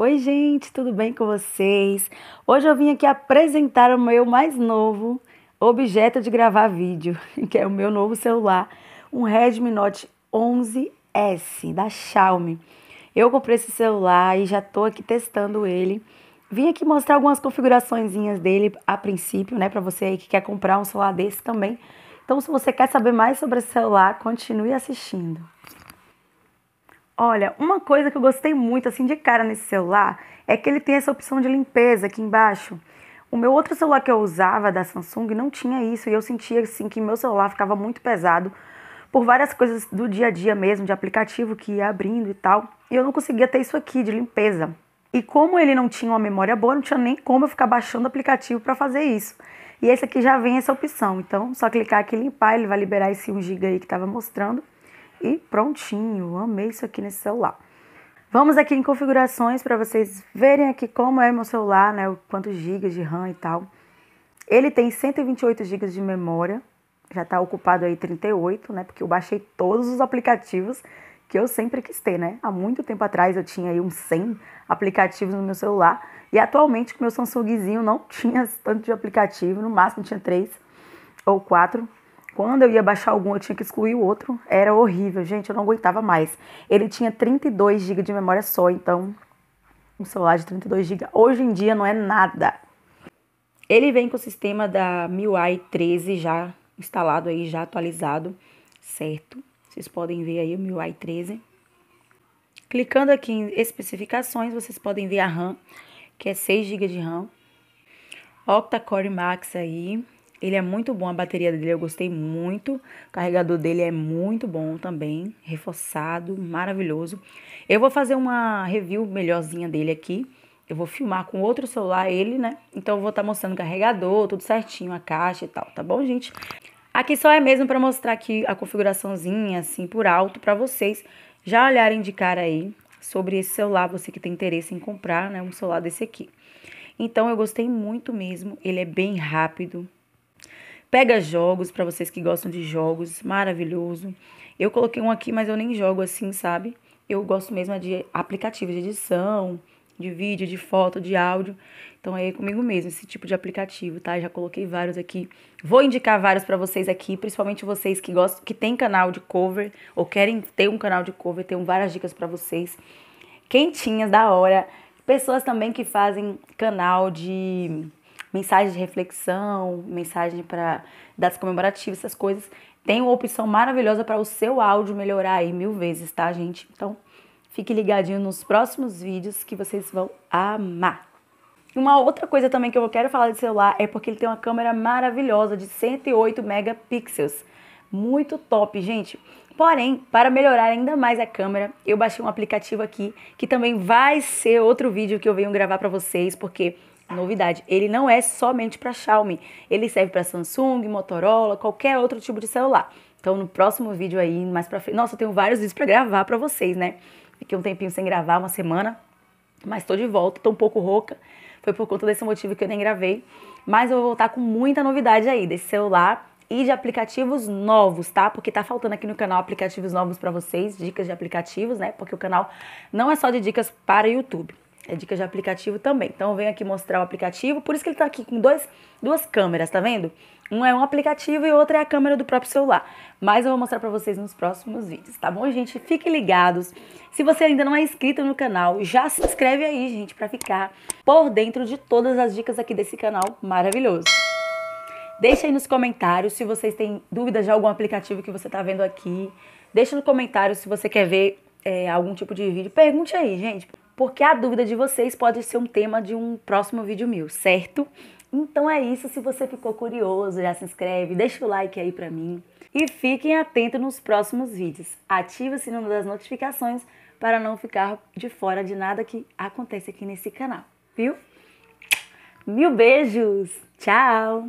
Oi, gente, tudo bem com vocês? Hoje eu vim aqui apresentar o meu mais novo objeto de gravar vídeo, que é o meu novo celular, um Redmi Note 11S da Xiaomi. Eu comprei esse celular e já tô aqui testando ele. Vim aqui mostrar algumas configuraçõezinhas dele a princípio, né, para você aí que quer comprar um celular desse também. Então, se você quer saber mais sobre esse celular, continue assistindo. Olha, uma coisa que eu gostei muito assim de cara nesse celular é que ele tem essa opção de limpeza aqui embaixo. O meu outro celular que eu usava da Samsung não tinha isso e eu sentia assim que meu celular ficava muito pesado por várias coisas do dia a dia mesmo, de aplicativo que ia abrindo e tal. E eu não conseguia ter isso aqui de limpeza. E como ele não tinha uma memória boa, não tinha nem como eu ficar baixando aplicativo para fazer isso. E esse aqui já vem essa opção. Então, só clicar aqui e limpar, ele vai liberar esse 1 GB aí que estava mostrando e prontinho, amei isso aqui nesse celular. Vamos aqui em configurações para vocês verem aqui como é meu celular, né, quantos gigas de RAM e tal. Ele tem 128 GB de memória, já está ocupado aí 38, né? Porque eu baixei todos os aplicativos que eu sempre quis ter, né? Há muito tempo atrás eu tinha aí uns 100 aplicativos no meu celular e atualmente com meu Samsungzinho não tinha tanto de aplicativo, no máximo tinha 3 ou 4. Quando eu ia baixar algum, eu tinha que excluir o outro. Era horrível, gente, eu não aguentava mais. Ele tinha 32 GB de memória só, então um celular de 32 GB hoje em dia não é nada. Ele vem com o sistema da MIUI 13 já instalado aí, já atualizado, certo? Vocês podem ver aí o MIUI 13. Clicando aqui em especificações, vocês podem ver a RAM, que é 6 GB de RAM. Octa-core max aí, ele é muito bom, a bateria dele eu gostei muito. O carregador dele é muito bom também, reforçado, maravilhoso. Eu vou fazer uma review melhorzinha dele aqui. Eu vou filmar com outro celular ele, né? Então eu vou estar tá mostrando o carregador, tudo certinho, a caixa e tal, tá bom, gente? Aqui só é mesmo para mostrar aqui a configuraçãozinha assim por alto para vocês já olharem de cara aí sobre esse celular, você que tem interesse em comprar, né, um celular desse aqui. Então eu gostei muito mesmo, ele é bem rápido, Pega jogos para vocês que gostam de jogos, maravilhoso. Eu coloquei um aqui, mas eu nem jogo assim, sabe? Eu gosto mesmo é de aplicativos de edição, de vídeo, de foto, de áudio. Então é comigo mesmo esse tipo de aplicativo, tá? já coloquei vários aqui. Vou indicar vários para vocês aqui, principalmente vocês que gostam, que tem canal de cover ou querem ter um canal de cover, tenho várias dicas para vocês. Quentinhas da hora. Pessoas também que fazem canal de mensagem de reflexão, mensagem para datas comemorativas, essas coisas. Tem uma opção maravilhosa para o seu áudio melhorar aí mil vezes, tá, gente? Então, fique ligadinho nos próximos vídeos que vocês vão amar. Uma outra coisa também que eu quero falar do celular é porque ele tem uma câmera maravilhosa de 108 megapixels. Muito top, gente. Porém, para melhorar ainda mais a câmera, eu baixei um aplicativo aqui que também vai ser outro vídeo que eu venho gravar para vocês, porque Novidade, ele não é somente para Xiaomi, ele serve para Samsung, Motorola, qualquer outro tipo de celular. Então no próximo vídeo aí, mais para frente, nossa, eu tenho vários vídeos para gravar para vocês, né? Fiquei um tempinho sem gravar, uma semana, mas estou de volta, estou um pouco rouca. Foi por conta desse motivo que eu nem gravei, mas eu vou voltar com muita novidade aí desse celular e de aplicativos novos, tá? Porque tá faltando aqui no canal aplicativos novos para vocês, dicas de aplicativos, né? Porque o canal não é só de dicas para YouTube. É dica de aplicativo também. Então eu venho aqui mostrar o aplicativo. Por isso que ele está aqui com dois, duas câmeras, tá vendo? Um é um aplicativo e outro é a câmera do próprio celular. Mas eu vou mostrar para vocês nos próximos vídeos, tá bom, gente? Fiquem ligados. Se você ainda não é inscrito no canal, já se inscreve aí, gente, para ficar por dentro de todas as dicas aqui desse canal maravilhoso. Deixa aí nos comentários se vocês têm dúvidas de algum aplicativo que você está vendo aqui. Deixa no comentário se você quer ver é, algum tipo de vídeo. Pergunte aí, gente porque a dúvida de vocês pode ser um tema de um próximo vídeo meu, certo? Então é isso, se você ficou curioso, já se inscreve, deixa o like aí pra mim e fiquem atentos nos próximos vídeos. Ative o sininho das notificações para não ficar de fora de nada que acontece aqui nesse canal, viu? Mil beijos! Tchau!